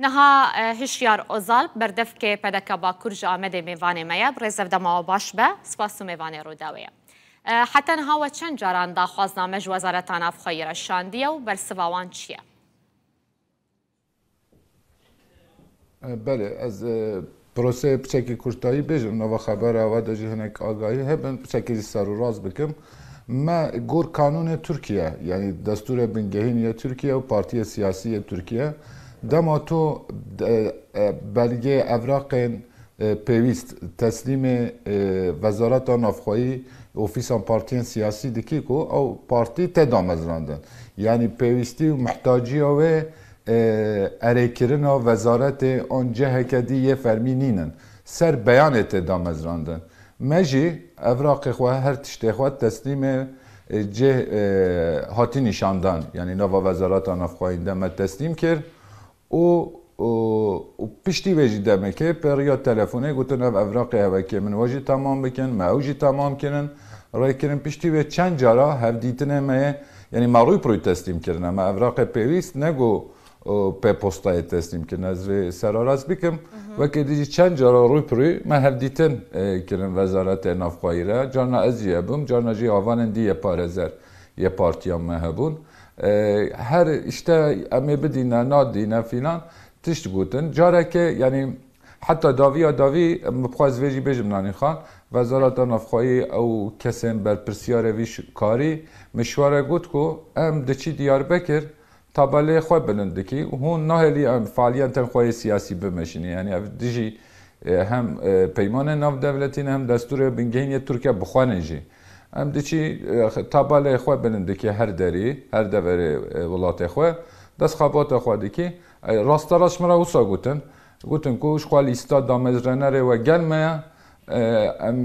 Niha eh, hişyar ozal berdevkê pedekeba Kurj a Amedê e mêvanê me ye rêzev dema baş be spas û mêvanê Rodawe ye. Eh, heten hawe çend caran daxwazname ji wezaretan avxwe re şandiye û bersiva wan çi ye? Eh, Belê ez پرۆسەیە پچێکی کورتایی بێژم نەوە خەبەرە و دەژی هەنێک ئاگایی هەبن پچێکی سەر و ڕاز بکەم. me gur kanûnê Türkiye yani destûrê bingehîniye Türkiye û partiye siyasiye Türkiye دما تو بلیگه اوراق پیویست تسلیم وزارت نافخواهی اوفیس پارتی سیاسی دکی که او پارتی تدام از راندن یعنی پیویستی و محتاجی و ارکرن و وزارت آن جه کدی یه فرمی نینن سر بیان تدام از راندن مجی اوراق خواه هر تشتی خواه تسلیم جه هاتی نشاندن یعنی نو وزارت آن افخواهی دمت تسلیم کرد او و وپشتی که تلفونه یا تەلەفۆنەی گوتە نەب ئەفراقی که من بکنن، معوجی تمام کنن رای کردیم پشتی و چند جارا هەردیتنە مەیە یعنی ماڕووی پرۆی تەستیمکردن ئەمە ئەفراقی پێویست نەگو پێ پۆستای تەستیمکردن ئەزێ سەراڕاست و که دیجی چند جارا ڕووی پرۆی مە هەردیتن کردن وزارت نافخوایرە جارنا ئەزیە ازیابم، جارناژی ئاوانن دیە پارزر یه پارتیان هم هەبوون. هەر ئیشتە ئەمێ بدینە نادینە فینان تشت گوتن جارێکە ینی حتا داوی داوی بخوازێژی بێژم نانی خان وەزارەتە نافخۆیی ئەو کەسێن بەرپرسیارەویش کاری مشوارە گوت و ئەم دچی دیار بکرد تابلێ خۆ بلندکی و هون ناهێلی ئەم فعالیتەن خۆی سیاسی بمەشنی ینی ئەف دژی هەم پەیمانە ناو دەولەتین هەم دەستورە بنگینە تورکیا بخوانێژی. ام دچی تابال خو بنن دکی هر دری هر دوری ولات خو دست خبات خو دکی راست راست مرا وسا گوتن گوتن کو شقال ایستا دامزرنر و گلمه ام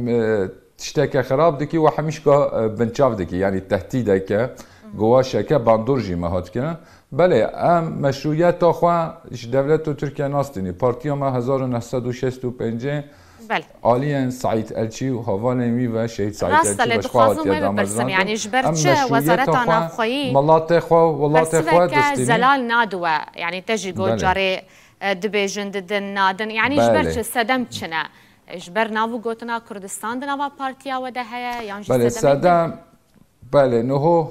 تشتك خراب دكي وحمشكا بنشاف دكي يعني تهديدك جواشك باندور جي مهات كنا بله ام مشروعيت تا خوا دولت تركيا ناستيني بارتيا ما 1965 بله عالیان سعید الچی و هوان می و شهید سعید الچی باش خواهد یاد آمزمان یعنی جبرچه وزارت نفخایی ملات خواه ولات خواه دستینی زلال نادوه یعنی تجی گو جاره دبیجن ددن نادن یعنی جبرچه سدم چنه جبر ناو گوتنا کردستان دنوا پارتیا و ده هیا یعنی بله سدم بله نهو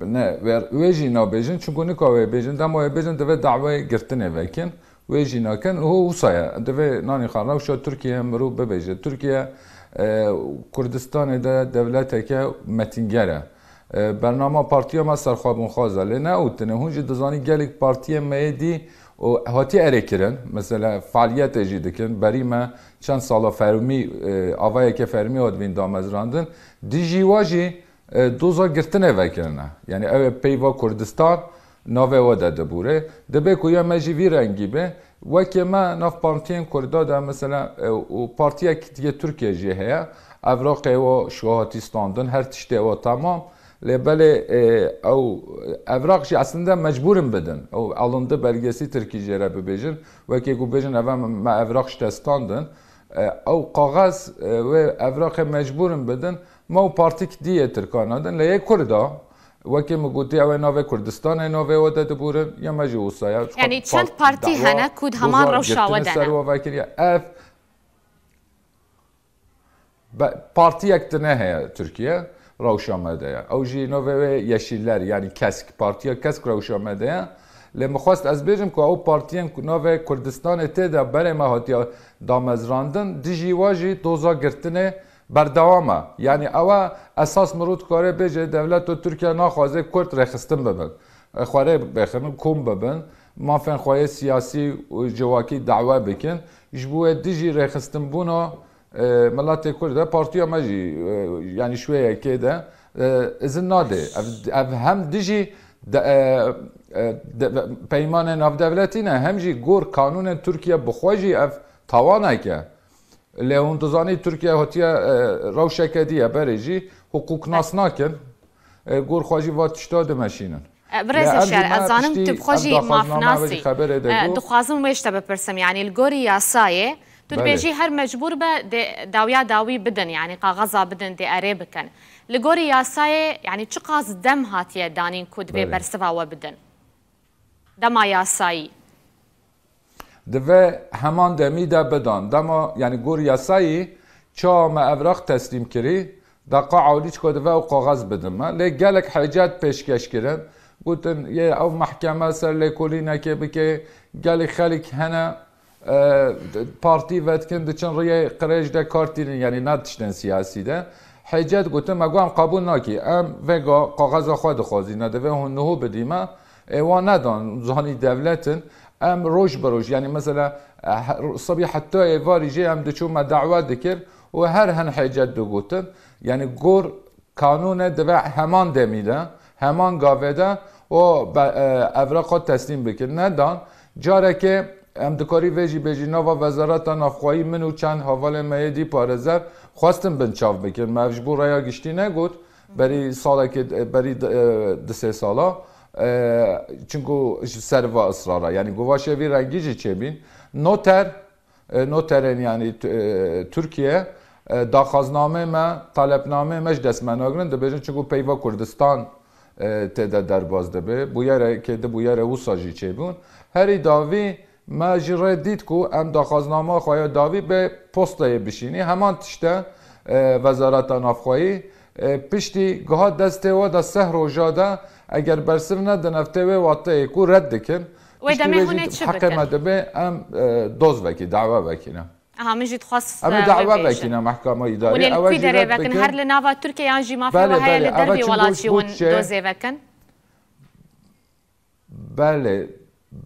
نه ور ویجی نابیجن چون گونه که ویجن دم ویجن دوید دعوی گرتنه وکن وی جی ناکن او وسایه دوی نانی خان روشا ترکیه مرو ببیجه ترکیه کردستان ده دولت که متینگره برنامه پارتیا ما سرخوابون خوازه لی نه اوتنه هونجی دزانی گلک پارتیا میدی و هاتی ارکرن مثلا فعالیت اجی دکن بری ما چند سالا فرمی آوای که فرمی آدوین دامزراندن دی جیواجی دوزا گرتن اوه کرنه یعنی اوه پیوا کردستان nave o da dibure dibe ku ya me jî vî rengî be wekê me nav partiyên Kurda de mesela e, û partiyek diye Türkiye jî heye Evroqê o şohatîstan din her tiştê o tamam lê belê e, ew evraq jî aslinde mecburin bidin ew alındı belgesî Tirkî jê re bibêjin wekê ku bêjin ev me evraq ji testandin e, ew kaxez wê evraqê mecburin bidin ma û partik diye Tirkanadin lê yê Kurda وكي موجودي او نوفي كردستان نوفي ودا دبورن يا ماجي وصايا يعني تشند بارتي هنا كود همان روشا ودنا سروا فاكر اف بارتي اكتنا هي تركيا روشا مدايا او جي نوفي يشيلر يعني كاسك بارتي كاسك روشا مدايا لما خواست از بيجم كو او بارتيان نوفي كردستان تدا برما هاتيا دامزراندن ديجي واجي دوزا گرتنه بردوامه یعنی او اساس مرود کاره بجه دولت و ترکیه ناخوازه کرد رخستن ببن خواره بخن کم ببن مافن خواه سیاسی و جواکی دعوه بکن جبوه دیجی رخستن بونا ملت کرد پارتیا مجی یعنی شویه که ده ازن ناده او هم دیجی پیمان ناف دولتی نه هم جی گور قانون ترکیه بخواجی اف توانه که لێوندزانی تورکیا هاتیە ڕەوشەکە دیە بەرێژی حقوق ناس ناکن گۆرخواژی وا تشتا دمەشینن. ئەزانم تبخۆژی مافناسی دخوازم وێشتە بەپرسم یانی لگۆری یاسایێ توبێژی هەر مەجبور بە داویا داوی بدن یعنی قاغەزا بدن دێ ئەرێ بکەن لە گۆری یاسایە یعنی چ قاز دەم هاتیە دانین کودبێ بەرسواوە بدن دەما یاسایی دوه همان دمی ده بدان دما یعنی گور یسایی چا ما اوراق تسلیم کری دقا چکا دوه او کاغذ بدم ما لی گلک حجت پیشکش کردن گوتن یه او محکمه سر لی کلی نکه بکه گلک که هنه پارتی وتکن چن ریه قریج ده کارتین یعنی ندشتن سیاسی ده حجت گوتن مگو هم قبول ناکی ام وگا قاغذ خود خوازی نده و هنهو ما ایوان ندان زانی دولتن ام روش بروج یعنی مثلا صبي حتى ايفاري جي ام ما دعوه دكر و هر هن حجت دو گوتن یعنی گور کانون دبع همان دمیده همان گاوده و اوراق تسلیم بکن ندان جاره که امدکاری ویجی بیجی نوا وزارت نخواهی منو چند حوال میدی پارزر خواستم بنچاو بکن مجبور رایا گشتی نگود بری سالا که بری دسه سالا چون سر و اصرارا یعنی گواشه وی رنگی چه بین نوتر نوتر یعنی ترکیه دا خازنامه ما طالبنامه مش دست مناغرن ده چون که کردستان تده در باز ده بی که ده بویا را وصا جی چه هری داوی ما دید که ام دا خازنامه داوی به پوسته بشینی همان تشته وزارت نافخواهی پیشتی گاه دسته و سه روژه ده اگر برسر ندن افتوه واته کو رد دکن و دمه هونه چه بکن؟ حقه مدبه ام دوز بکی دعوه بکینم اها من جد خاص اما دعوه بکینا محکمه اداری اول جد دره بکن هر لناوا ترکیه یان جی مافیا و هر لدربی ولاتی ون دوزه بکن بله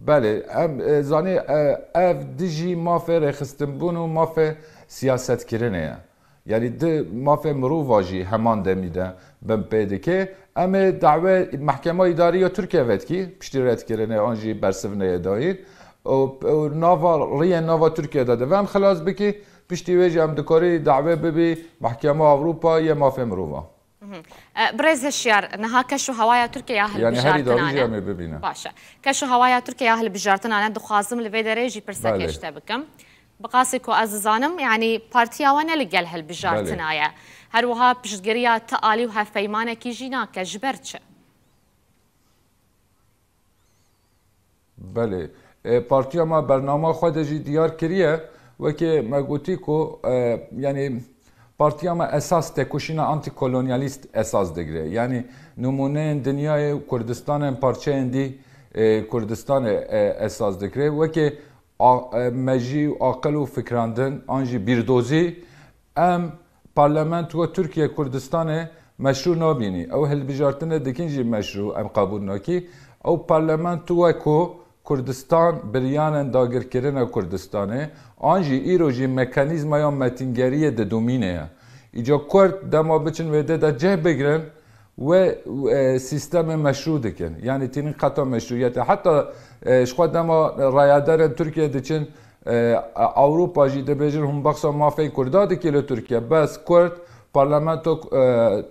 بله ام زانی اف دیجی مافه رخستن بون و مافه سیاست کرنه یعنی ده مافه مرو واجی همان دمیده بم پیدکه Əmi dəvə məhkəmə idariyə Türkiyəvətki piştirət kirinə anji e, bersivnəyə dair o nava riya nava Türkiyədə də vəm xilas biki piştivəc am dikori dəvə bibi məhkəmə Avropa mhm. e, ya mafə mruva. برز هشيار نها كشو هوايا تركيا اهل يعني هري دارجة مي ببينا باشا كشو هوايا تركيا اهل بجارتنا انا دخازم لبيدري جي برسا كشتا بكم بقاسكو عزيزانم يعني بارتيا وانا لقل هالبجار تنايا هروها بشتقريا تقالي وها فيمانا كي جينا كجبرتش بله پارتیا ما برنامه خود جی دیار کریه و که مگوتی کو یعنی پارتیا ما اساس تکوشینا آنتی کلونیالیست اساس دگره یعنی نمونه دنیای کردستان پارچه اندی کردستان اساس دگره و که E, mecî û aqil û fikrandin an jî bîrdozî em parlamento Türkiye Kurdistanê meşru nabini, Ew hilbijartinê dikin jî em kabul nakî. Ew parlamentoya ku Kurdistan biryanên dagirkirina Kurdistanê an jî îro jî mekanîzmaya metingeriyê didomîne ye. Îca Kurd dema biçin wê de de ceh ve e, sistemi meşru dikin. Yani tinin kata meşruiyeti. Hatta şkod dema rayadarên Türkiye diçin Avrupa jî dibêjin hûn bexsa mafê Kurda dike Türkiye. Bes Kurd parlamento e,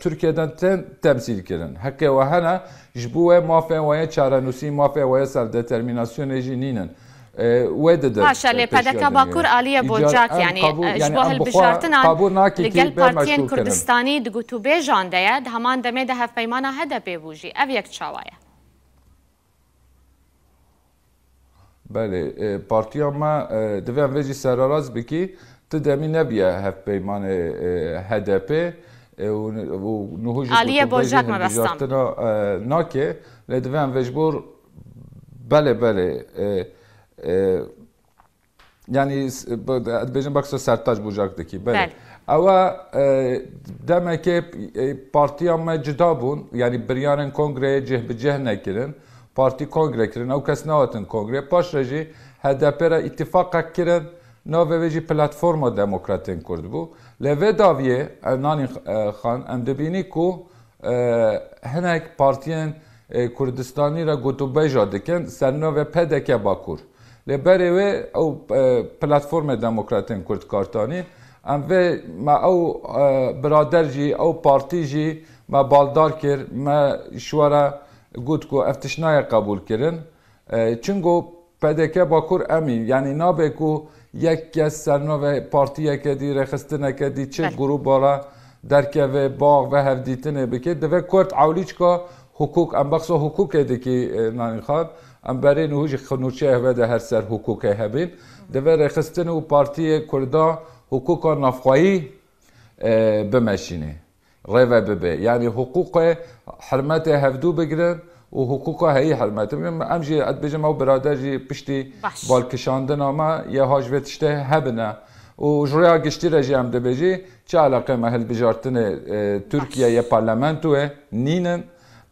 Türkiye'den ten temsil kirin. Hekke ve hene ji bo wê mafê weye çarenûsî mafê weye serdetermînasyonê jî nînin. وددر ماشاء پدک باکور عالیه بوجاک یعنی اشباه البجارتن لگل پارتین کردستانی دگوتو بیجانده یه همان دمه ده پیمانه هده بیوجی او یک چاوایه بله پارتیا ما دویم ویجی سراراز بکی تو دمی نبیه هف پیمان هدپه و نهوج عالیه بوجاک مبستم ناکه لدویم ویجبور بله بله Ee, yani edbecin baksa sertaj bucaktaki. Böyle. Ama Ava e, demek ki e, partiya me cida bun. Yani bir biryanın kongreye cehbiceh nekirin. Parti kongre kirin. Ev kes nehatin kongre. Paş reji HDP re ittifaka ne Naveveci platforma demokratin kurdu. bu. Leve daviye Evnani Khan e, em dibini ku hinek partiyen Kurdistanî re gotubeja dikin ve pedeke bakur. Li berê wê ew platformê demokratên Kurdkartanî em vê me ew birader jî ew partî jî me baldar kir me şwara got ku ev tişnaye qebul kirin. Çingo e, pedeke bakur emî yanî nabe ku yek kes sernavê partiyeke dî rexistineke dî çi grubara derkevê bağ ve hevdîtinê bike divê Kurd ewlî çika hukuk em bexsa hukukê e dikî e, nanîxan. ئەم بەرێن و هوژی خنوچی هەوێ دە هەرسەر حکوکە هەبین دەبێ ڕێخستن و پارتیە کووردا حکوکا نافخوایی بمەشینێ ڕێvە ببێ یعنی حقوقێ حرمەتێ هەفتوو بگرن و حقوقا هەیە حرمەتە ئەم ژێ ئەتبێژم ئەو برادەژی پشتی بالکشاندن ئەمە یە هاژێ تشتە هەبنە. و ژڕیا گشتی رەژی ئەم دەبێژی چالاقێ مە هەلبژارتنێ تورکیا یە پارلەمەند توێ نینن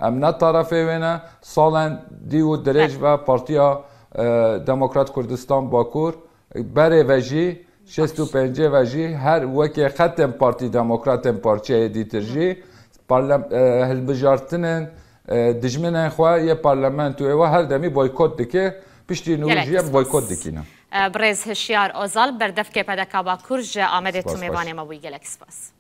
امنا طرف وینه سالن دیو درج و پارتیا دموکرات کردستان باکور بر وجی 65 وجی هر وکی ختم پارتی دموکرات پارچه دیترجی پارلم هلبجارتنن دجمنن خوا یه پارلمانتو و هر دمی بایکوت دکه پشتی نوروژیم بایکوت دکینه برز هشیار اوزال بردفکه پدکا با کرج آمده تو میوانه ما بوی گلک سپاس